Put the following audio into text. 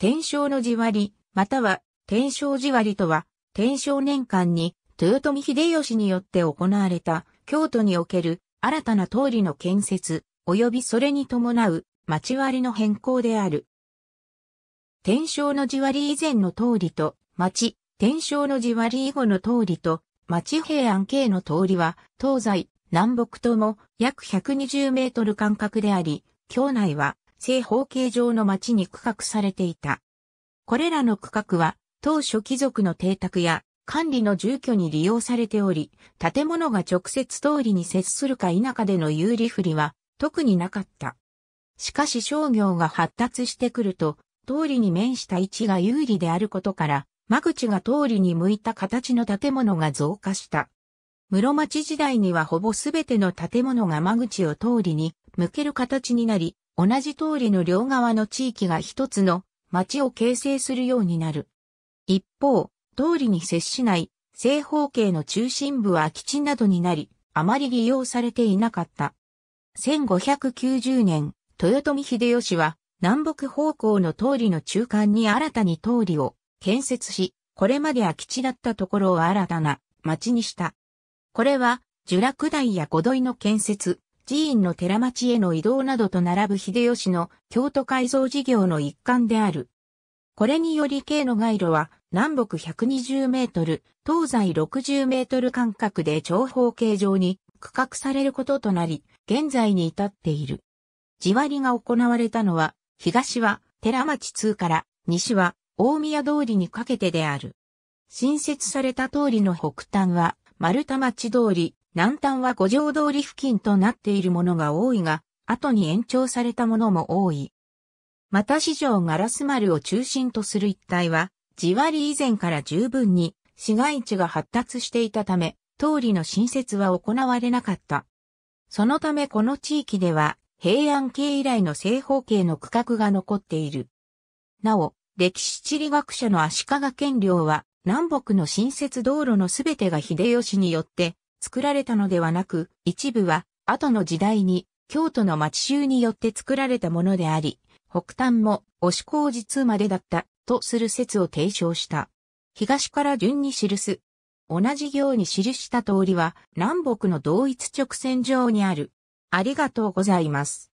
天正の地割り、または天正地割りとは、天正年間に豊臣秀吉によって行われた京都における新たな通りの建設、及びそれに伴う町割りの変更である。天正の地割り以前の通りと町、天正の地割り以後の通りと町平安系の通りは東西、南北とも約120メートル間隔であり、境内は正方形状の町に区画されていた。これらの区画は、当初貴族の邸宅や管理の住居に利用されており、建物が直接通りに接するか否かでの有利不利は特になかった。しかし商業が発達してくると、通りに面した位置が有利であることから、間口が通りに向いた形の建物が増加した。室町時代にはほぼすべての建物が間口を通りに向ける形になり、同じ通りの両側の地域が一つの町を形成するようになる。一方、通りに接しない正方形の中心部は空き地などになり、あまり利用されていなかった。1590年、豊臣秀吉は南北方向の通りの中間に新たに通りを建設し、これまで空き地だったところを新たな町にした。これは、聚楽台や五土井の建設、寺院の寺町への移動などと並ぶ秀吉の京都改造事業の一環である。これにより京の街路は南北120メートル、東西60メートル間隔で長方形状に区画されることとなり、現在に至っている。地割りが行われたのは、東は寺町通から西は大宮通りにかけてである。新設された通りの北端は丸太町通り、南端は五条通り付近となっているものが多いが、後に延長されたものも多い。また市場ガラス丸を中心とする一帯は、地割り以前から十分に市街地が発達していたため、通りの新設は行われなかった。そのためこの地域では、平安系以来の正方形の区画が残っている。なお、歴史地理学者の足利県良は、南北の新設道路のすべてが秀吉によって作られたのではなく、一部は後の時代に京都の町衆によって作られたものであり、北端も押し工事通までだったとする説を提唱した。東から順に記す。同じ行に記した通りは南北の同一直線上にある。ありがとうございます。